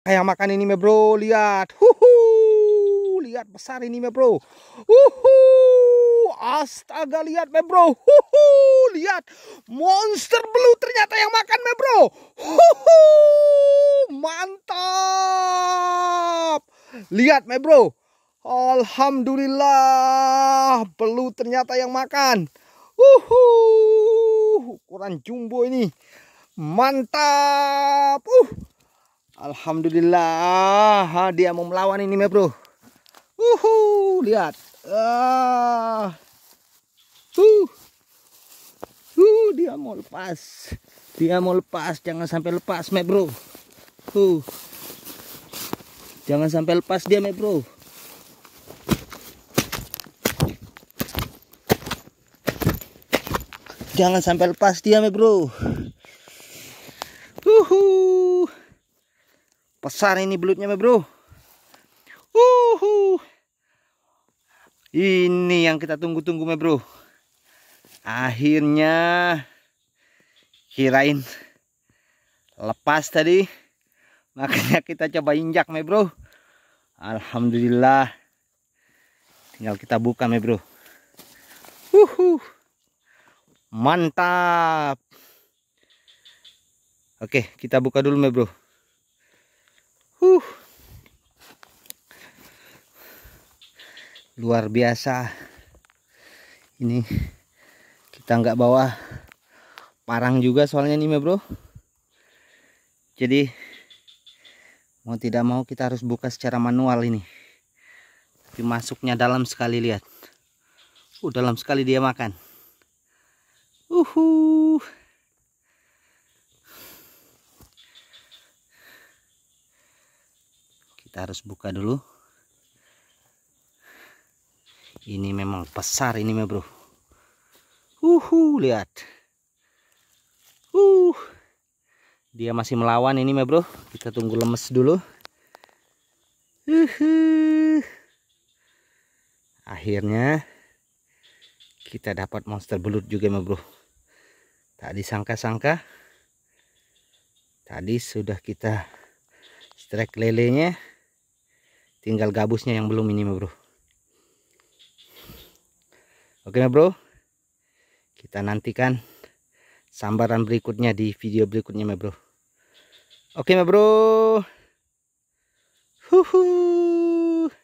Kayak eh, makan ini me bro, lihat. Huhu, lihat besar ini me bro. Huhu, astaga lihat me bro. Huhu, lihat monster blue ternyata yang makan me bro. Huhu, mantap. Lihat me bro. Alhamdulillah, blue ternyata yang makan. Uhu, ukuran jumbo ini. Mantap. Uh. Alhamdulillah dia mau melawan ini mebro. bro. Uhu lihat. Ah. Uh. Uh, dia mau lepas. Dia mau lepas, jangan sampai lepas, me bro. Uh. Jangan sampai lepas dia, me bro. Jangan sampai lepas dia, me bro. Pesan ini belutnya bro. Uhuh. Ini yang kita tunggu-tunggu bro. Akhirnya kirain lepas tadi. Makanya kita coba injak bro. Alhamdulillah. Tinggal kita buka bro. Uhu. Mantap. Oke, kita buka dulu bro. luar biasa ini kita nggak bawa parang juga soalnya ini bro jadi mau tidak mau kita harus buka secara manual ini tapi masuknya dalam sekali lihat uh dalam sekali dia makan uhu kita harus buka dulu ini memang besar ini mah bro uhu lihat uh dia masih melawan ini mah bro kita tunggu lemes dulu uhuh. akhirnya kita dapat monster belut juga mah bro tak disangka-sangka tadi sudah kita strike lelenya tinggal gabusnya yang belum ini mah bro Oke nah bro Kita nantikan Sambaran berikutnya di video berikutnya my bro Oke nah bro Huhu.